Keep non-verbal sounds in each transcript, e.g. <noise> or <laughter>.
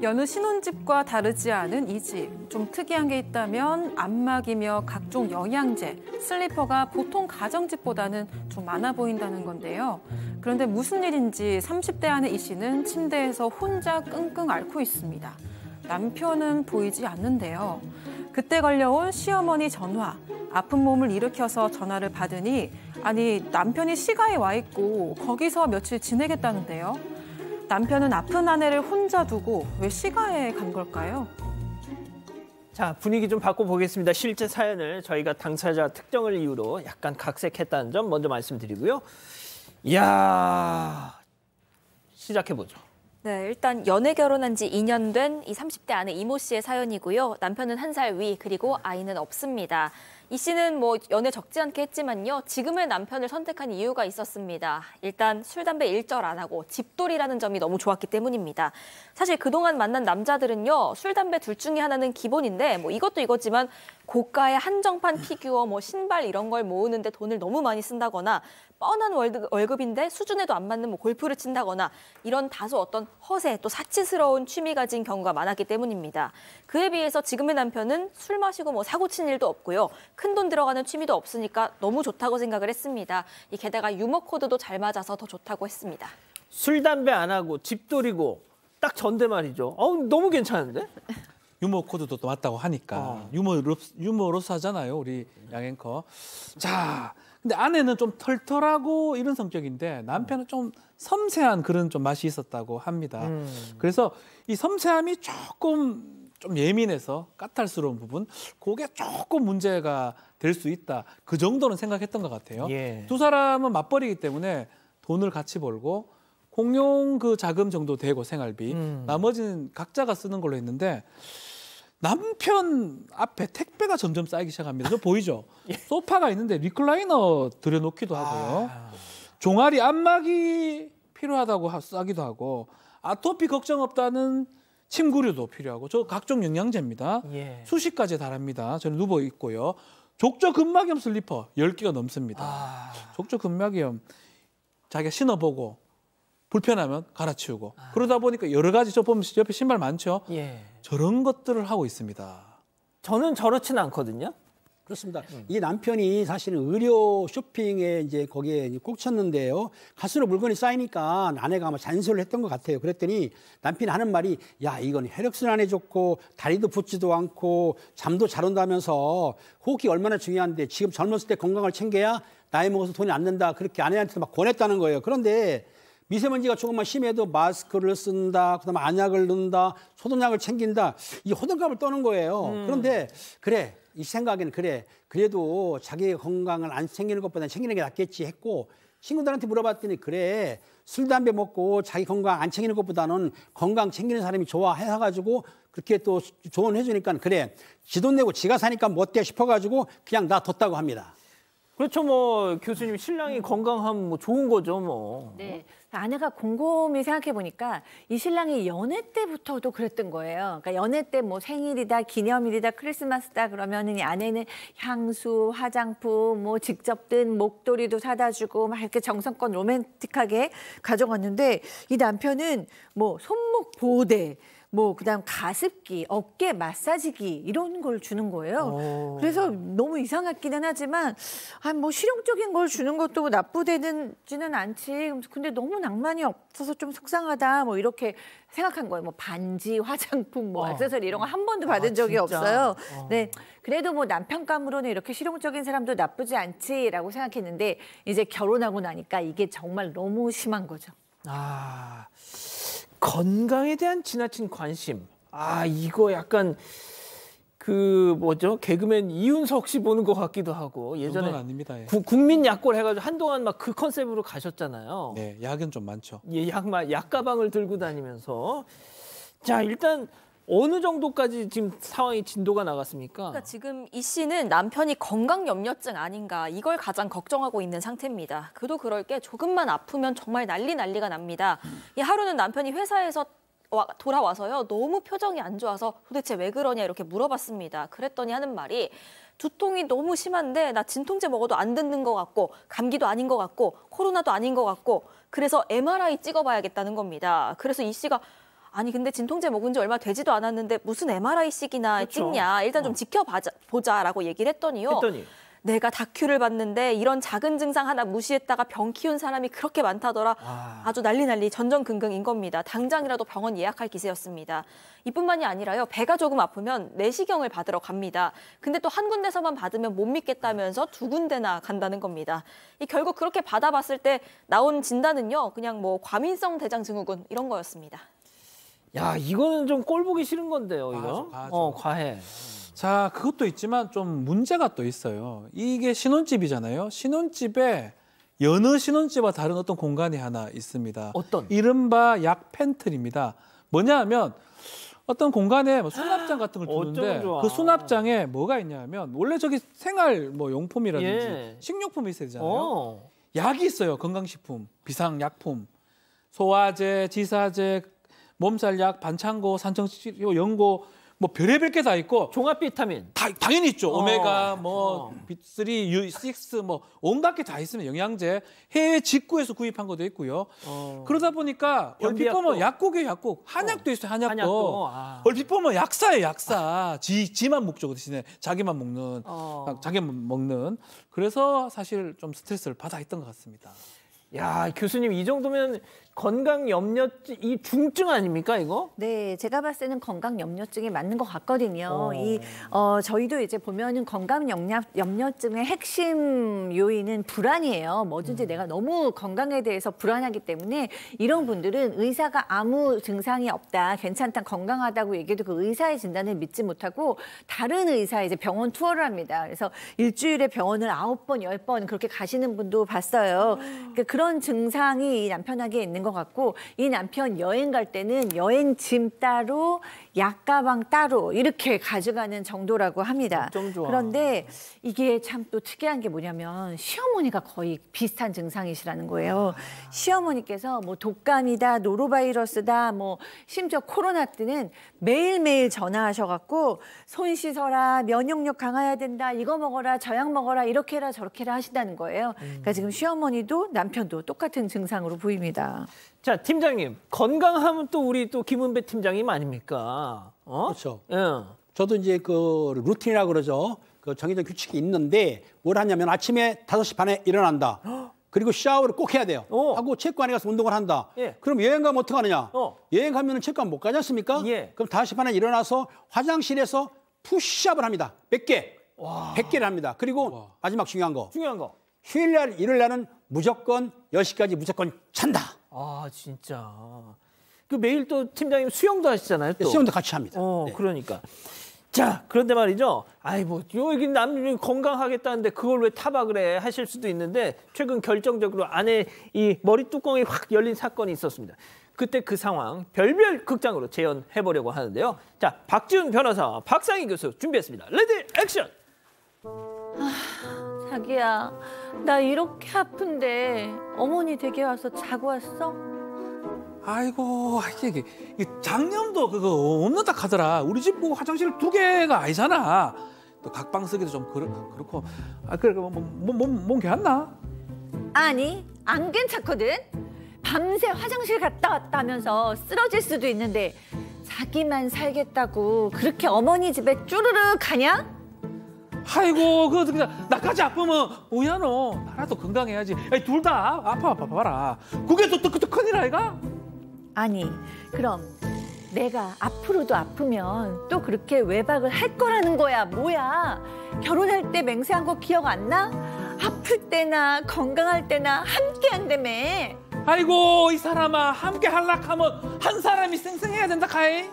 여느 신혼집과 다르지 않은 이 집. 좀 특이한 게 있다면 안마기며 각종 영양제, 슬리퍼가 보통 가정집보다는 좀 많아 보인다는 건데요. 그런데 무슨 일인지 30대 안에이 씨는 침대에서 혼자 끙끙 앓고 있습니다. 남편은 보이지 않는데요. 그때 걸려온 시어머니 전화. 아픈 몸을 일으켜서 전화를 받으니 아니 남편이 시가에 와 있고 거기서 며칠 지내겠다는데요. 남편은 아픈 아내를 혼자 두고 왜 시가에 간 걸까요? 자 분위기 좀 바꿔보겠습니다. 실제 사연을 저희가 당사자 특정을 이유로 약간 각색했다는 점 먼저 말씀드리고요. 이야 시작해보죠. 네, 일단 연애 결혼한 지 2년 된 이 30대 아내 이모 씨의 사연이고요. 남편은 한 살 위, 그리고 아이는 없습니다. 이 씨는 뭐 연애 적지 않게 했지만요. 지금의 남편을 선택한 이유가 있었습니다. 일단 술, 담배 일절 안 하고 집돌이라는 점이 너무 좋았기 때문입니다. 사실 그동안 만난 남자들은요. 술, 담배 둘 중에 하나는 기본인데 뭐 이것도 이거지만 고가의 한정판 피규어, 네. 뭐 신발 이런 걸 모으는데 돈을 너무 많이 쓴다거나 뻔한 월급, 월급인데 수준에도 안 맞는 뭐 골프를 친다거나 이런 다소 어떤 허세 또 사치스러운 취미 가진 경우가 많았기 때문입니다. 그에 비해서 지금의 남편은 술 마시고 뭐 사고 친 일도 없고요. 큰 돈 들어가는 취미도 없으니까 너무 좋다고 생각을 했습니다. 게다가 유머 코드도 잘 맞아서 더 좋다고 했습니다. 술 담배 안 하고 집돌이고 딱 전대 말이죠. 어우 너무 괜찮은데? 유머 코드도 또맞다고 하니까 어. 유머로 유머로서 하잖아요 우리 양앵커. 자, 근데 아내는 좀 털털하고 이런 성격인데 남편은 좀 섬세한 그런 좀 맛이 있었다고 합니다. 음. 그래서 이 섬세함이 조금 좀 예민해서 까탈스러운 부분, 그게 조금 문제가 될 수 있다. 그 정도는 생각했던 것 같아요. 예. 두 사람은 맞벌이기 때문에 돈을 같이 벌고 공용 그 자금 정도 되고 생활비 음. 나머지는 각자가 쓰는 걸로 했는데 남편 앞에 택배가 점점 쌓이기 시작합니다. 저 보이죠? <laughs> 예. 소파가 있는데 리클라이너 들여놓기도 아. 하고요. 아. 종아리 안마기 필요하다고 싸기도 하고 아토피 걱정 없다는 침구류도 필요하고 저 각종 영양제입니다. 예. 수십 가지에 달합니다. 저는 누워 있고요. 족저 근막염 슬리퍼 1 0개가 넘습니다. 아... 족저 근막염 자기가 신어보고 불편하면 갈아치우고 아. 그러다 보니까 여러 가지 저 보면 옆에 신발 많죠. 예. 저런 것들을 하고 있습니다. 저는 저렇지는 않거든요. 그렇습니다. 음. 이 남편이 사실은 의료 쇼핑에 이제 거기에 꽂혔는데요. 가수로 물건이 쌓이니까 아내가 아마 잔소리를 했던 것 같아요. 그랬더니 남편이 하는 말이 야, 이건 혈액순환에 좋고 다리도 붓지도 않고 잠도 잘 온다면서 호흡기 얼마나 중요한데 지금 젊었을 때 건강을 챙겨야 나이 먹어서 돈이 안 든다. 그렇게 아내한테 막 권했다는 거예요. 그런데 미세먼지가 조금만 심해도 마스크를 쓴다, 그다음에 안약을 넣는다, 소독약을 챙긴다. 이 호들갑을 떠는 거예요. 음. 그런데 그래. 이 생각에는 그래. 그래도 자기 의 건강을 안 챙기는 것보다 챙기는 게 낫겠지 했고 친구들한테 물어봤더니 그래. 술 담배 먹고 자기 건강 안 챙기는 것보다는 건강 챙기는 사람이 좋아 해 가지고 그렇게 또 조언해 주니까 그래. 지 돈 내고 지가 사니까 뭐 어때 싶어 가지고 그냥 놔뒀다고 합니다. 그렇죠 뭐 교수님 신랑이 음. 건강하면 뭐 좋은 거죠 뭐. 네. 아내가 곰곰이 생각해 보니까 이 신랑이 연애 때부터도 그랬던 거예요. 그러니까 연애 때 뭐 생일이다, 기념일이다, 크리스마스다 그러면은 이 아내는 향수, 화장품, 뭐 직접 든 목도리도 사다 주고 막 이렇게 정성껏 로맨틱하게 가져갔는데 이 남편은 뭐 손목 보호대 뭐 그다음 가습기, 어깨 마사지기 이런 걸 주는 거예요. 오. 어. 그래서 너무 이상하기는 하지만 아 뭐 실용적인 걸 주는 것도 뭐 나쁘대는지는 않지. 근데 너무 낭만이 없어서 좀 속상하다. 뭐 이렇게 생각한 거예요. 뭐 반지, 화장품, 뭐 어. 액세서리 이런 거 한 번도 아, 받은 아, 적이 없어요. 어. 네. 그래도 뭐 남편감으로는 이렇게 실용적인 사람도 나쁘지 않지라고 생각했는데 이제 결혼하고 나니까 이게 정말 너무 심한 거죠. 아. 건강에 대한 지나친 관심. 아, 이거 약간 그 뭐죠? 개그맨 이윤석 씨 보는 것 같기도 하고 예전에 아닙니다, 예. 구, 국민 약골 해가지고 한동안 막 그 컨셉으로 가셨잖아요. 네, 약은 좀 많죠. 예, 약만 약 가방을 들고 다니면서 자 일단 어느 정도까지 지금 상황이 진도가 나갔습니까? 그러니까 지금 이 씨는 남편이 건강 염려증 아닌가 이걸 가장 걱정하고 있는 상태입니다. 그도 그럴 게 조금만 아프면 정말 난리 난리가 납니다. 이 하루는 남편이 회사에서 돌아와서요 너무 표정이 안 좋아서 도대체 왜 그러냐 이렇게 물어봤습니다. 그랬더니 하는 말이 두통이 너무 심한데 나 진통제 먹어도 안 듣는 것 같고 감기도 아닌 것 같고 코로나도 아닌 것 같고 그래서 MRI 찍어봐야겠다는 겁니다. 그래서 이 씨가 아니 근데 진통제 먹은 지 얼마 되지도 않았는데 무슨 MRI식이나 그렇죠. 찍냐 일단 좀 어. 지켜보자라고 얘기를 했더니요. 했더니. 내가 다큐를 봤는데 이런 작은 증상 하나 무시했다가 병 키운 사람이 그렇게 많다더라. 와. 아. 아주 난리 난리 전전긍긍인 겁니다. 당장이라도 병원 예약할 기세였습니다. 이뿐만이 아니라요. 배가 조금 아프면 내시경을 받으러 갑니다. 근데 또 한 군데서만 받으면 못 믿겠다면서 두 군데나 간다는 겁니다. 이 결국 그렇게 받아봤을 때 나온 진단은요. 그냥 뭐 과민성 대장 증후군 이런 거였습니다. 야 이거는 좀꼴 보기 싫은 건데요 이거 과하과어 과해 자 그것도 있지만 좀 문제가 또 있어요 이게 신혼집이잖아요 신혼집에 여느 신혼집과 다른 어떤 공간이 하나 있습니다 어떤? 이른바 약팬틀입니다 뭐냐 하면 어떤 공간에 뭐 수납장 같은 걸 두는데 그 수납장에 뭐가 있냐면 원래 저기 생활 뭐 용품이라든지 예. 식료품이 있어야 되잖아요 어. 약이 있어요 건강식품 비상약품 소화제 지사제 몸살약, 반창고, 산청치료, 연고 뭐 별의별 게 다 있고 종합 비타민 다 당연히 있죠 어. 오메가 그렇죠. 뭐 B3, U6 뭐 온갖 게 다 있으면 영양제 해외 직구에서 구입한 것도 있고요 어. 그러다 보니까 얼핏 보면 약국에 약국 어. 한약도 어. 있어요 한약도, 한약도. 아. 얼핏 보면 약사에 약사 지 지만 먹죠 그 대신에 자기만 먹는 어. 자기만 먹는 그래서 사실 좀 스트레스를 받아 있던 것 같습니다. 야 교수님 이 정도면 건강 염려증 이 중증 아닙니까 이거? 네, 제가 봤을 때는 건강 염려증이 맞는 것 같거든요. 어. 이 어, 저희도 이제 보면은 건강 염려 염려증의 핵심 요인은 불안이에요. 뭐든지 음. 내가 너무 건강에 대해서 불안하기 때문에 이런 분들은 의사가 아무 증상이 없다, 괜찮다, 건강하다고 얘기해도 그 의사의 진단을 믿지 못하고 다른 의사 이제 병원 투어를 합니다. 그래서 일주일에 병원을 아홉 번, 열 번 그렇게 가시는 분도 봤어요. 음. 그러니까 그런 증상이 이 남편에게 있는 것 같고 이 남편 여행 갈 때는 여행 짐 따로 약 가방 따로 이렇게 가져가는 정도라고 합니다. 어, 그런데 이게 참 또 특이한 게 뭐냐면 시어머니가 거의 비슷한 증상이시라는 거예요. 시어머니께서 뭐 독감이다, 노로바이러스다, 뭐 심지어 코로나 때는 매일매일 전화하셔갖고 손 씻어라, 면역력 강화해야 된다, 이거 먹어라, 저약 먹어라, 이렇게 해라, 저렇게 해라 하신다는 거예요. 그러니까 음. 지금 시어머니도 남편 2 0도 똑같은 증상으로 보입니다. 자, 팀장님. 건강하면 또 우리 또 김은배 팀장님 아닙니까? 어? 그렇죠. 예. 저도 이제 그 루틴이라 그러죠. 그 정해진 규칙이 있는데 뭘 하냐면 아침에 5시 반에 일어난다. <gasps> 그리고 샤워를 꼭 해야 돼요. 어. 하고 체육관에 가서 운동을 한다. 예. 그럼 여행 가면 어떻게 하느냐? 어. 여행 가면 은 체육관 못 가지 않습니까? 예. 그럼 5시 반에 일어나서 화장실에서 푸시업을 합니다. 100개. 와. 100개를 합니다. 그리고 와. 마지막 중요한 거. 중요한 거. 휴일날 일요일날은 무조건 10시까지 무조건 찬다. 아 진짜. 그 매일 또 팀장님 수영도 하시잖아요. 또. 예, 수영도 같이 합니다. 어, 네. 그러니까. 자, 그런데 말이죠. 아이, 뭐, 여기 남이 건강하겠다는데 그걸 왜 타박을 해? 하실 수도 있는데 최근 결정적으로 안에 이 머리 뚜껑이 확 열린 사건이 있었습니다. 그때 그 상황 별별 극장으로 재현해보려고 하는데요. 자, 박지훈 변호사, 박상희 교수 준비했습니다. 레디 액션! 아... 자기야, 나 이렇게 아픈데 어머니 댁에 와서 자고 왔어? 아이고, 이게, 이게 작년도 그거 없는딱 하더라. 우리 집보 화장실 두 개가 아니잖아. 또 각방 쓰기도 좀 그렇, 그렇고. 아, 그래, 뭐, 뭐, 뭐, 몸 괜찮나? 아니, 안 괜찮거든. 밤새 화장실 갔다 왔다 하면서 쓰러질 수도 있는데 자기만 살겠다고 그렇게 어머니 집에 쭈르륵 가냐? 아이고 그 그냥 나까지 아프면 뭐야 너 나라도 건강해야지 둘 다 아파 아파 봐라 그게 또또 큰일 아이가? 아니 그럼 내가 앞으로도 아프면 또 그렇게 외박을 할 거라는 거야 뭐야 결혼할 때 맹세한 거 기억 안 나? 아플 때나 건강할 때나 함께 한다며 아이고 이 사람아 함께 할락하면 한 사람이 쌩쌩해야 된다 가이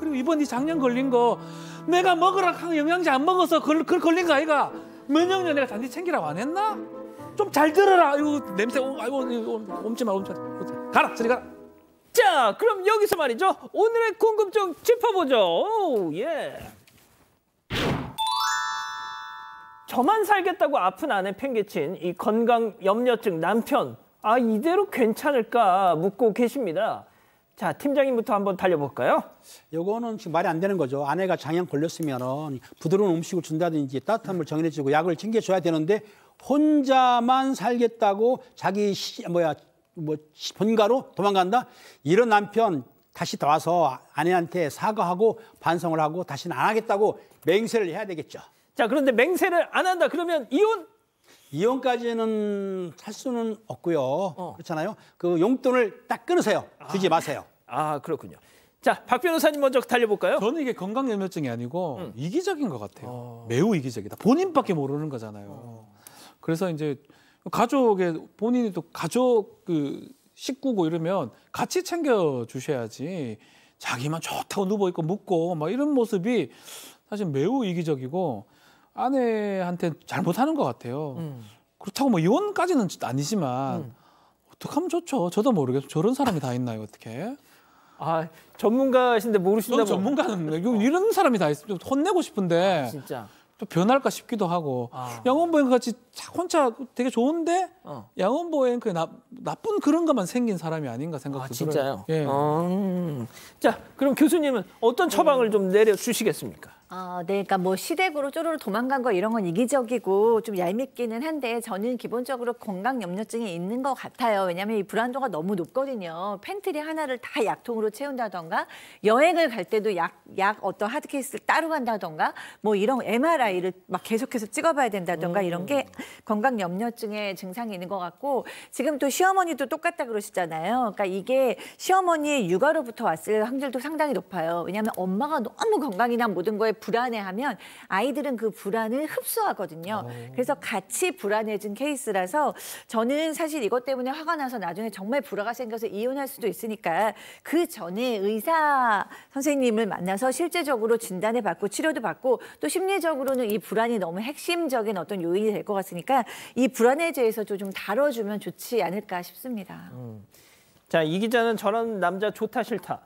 그리고 이번 이 작년 걸린 거 내가 먹으라 한 영양제 안 먹어서 걸, 걸 걸린 거 아이가 면역력 내가 단지 챙기라고 안 했나? 좀 잘 들어라. 이거 냄새 아이고 이거 옴지 마 옴지 마. 가라 저리 가라. 자 그럼 여기서 말이죠 오늘의 궁금증 짚어보죠. 예. 저만 살겠다고 아픈 아내 팽개친 이 건강 염려증 남편 아 이대로 괜찮을까 묻고 계십니다. 자, 팀장님부터 한번 달려볼까요? 요거는 지금 말이 안 되는 거죠. 아내가 장염 걸렸으면 부드러운 음식을 준다든지 따뜻한 물 정해주고 약을 챙겨줘야 되는데 혼자만 살겠다고 자기 시, 뭐야 뭐 본가로 도망간다. 이런 남편 다시 와서 아내한테 사과하고 반성을 하고 다시는 안 하겠다고 맹세를 해야 되겠죠. 자, 그런데 맹세를 안 한다 그러면 이혼 이혼까지는 할 수는 없고요. 어. 그렇잖아요. 그 용돈을 딱 끊으세요. 주지 아. 마세요. 아 그렇군요. 자, 박 변호사님 먼저 달려볼까요? 저는 이게 건강염려증이 아니고 음. 이기적인 것 같아요. 어. 매우 이기적이다. 본인밖에 모르는 거잖아요. 어. 그래서 이제 가족의 본인이 또 가족 그 식구고 이러면 같이 챙겨 주셔야지 자기만 좋다고 누워 있고 묻고 막 이런 모습이 사실 매우 이기적이고 아내한테 잘못하는 것 같아요. 음. 그렇다고 뭐 이혼까지는 아니지만 음. 어떻게 하면 좋죠? 저도 모르겠어 저런 사람이 다 있나요? 어떻게? 아 전문가신데 모르신다고? 전문가는 어. 이런 사람이 다 있어요. 혼내고 싶은데 아, 진짜. 또 변할까 싶기도 하고 아. 양원보행 같이 혼자 되게 좋은데 어. 양원보행 그 나, 나쁜 그런 것만 생긴 사람이 아닌가 생각도 아, 진짜요? 들어 예. 음. 자 그럼 교수님은 어떤 처방을 음. 좀 내려 주시겠습니까? 아, 네, 그니까뭐 시댁으로 쪼르르 도망간 거 이런 건 이기적이고 좀 얄밉기는 한데 저는 기본적으로 건강 염려증이 있는 것 같아요. 왜냐하면 이 불안도가 너무 높거든요. 팬트리 하나를 다 약통으로 채운다던가 여행을 갈 때도 약, 약 어떤 하드케이스를 따로 간다던가 뭐 이런 MRI를 막 계속해서 찍어봐야 된다던가 이런 게 음. 건강 염려증의 증상이 있는 것 같고 지금 또 시어머니도 똑같다 그러시잖아요. 그니까 이게 시어머니의 육아로부터 왔을 확률도 상당히 높아요. 왜냐하면 엄마가 너무 건강이나 모든 거에 불안해하면 아이들은 그 불안을 흡수하거든요. 오. 어. 그래서 같이 불안해진 케이스라서 저는 사실 이것 때문에 화가 나서 나중에 정말 불화가 생겨서 이혼할 수도 있으니까 그 전에 의사 선생님을 만나서 실제적으로 진단을 받고 치료도 받고 또 심리적으로는 이 불안이 너무 핵심적인 어떤 요인이 될 것 같으니까 이 불안에 대해서도 좀 다뤄주면 좋지 않을까 싶습니다. 음. 자, 이 기자는 저런 남자 좋다 싫다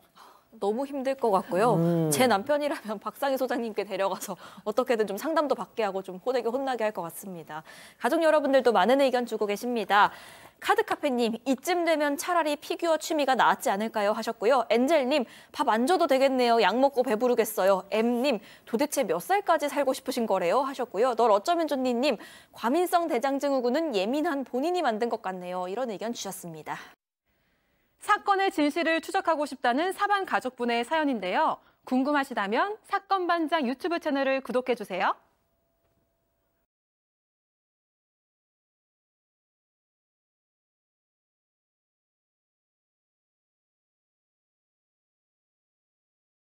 너무 힘들 것 같고요. 음. 제 남편이라면 박상희 소장님께 데려가서 어떻게든 좀 상담도 받게 하고 좀 호되게 혼나게 할 것 같습니다. 가족 여러분들도 많은 의견 주고 계십니다. 카드카페님, 이쯤 되면 차라리 피규어 취미가 나았지 않을까요? 하셨고요. 엔젤님, 밥 안 줘도 되겠네요. 약 먹고 배부르겠어요. 엠님 도대체 몇 살까지 살고 싶으신 거래요? 하셨고요. 널 어쩌면 좋니님, 과민성 대장증후군은 예민한 본인이 만든 것 같네요. 이런 의견 주셨습니다. 사건의 진실을 추적하고 싶다는 사반 가족분의 사연인데요. 궁금하시다면 사건 반장 유튜브 채널을 구독해 주세요.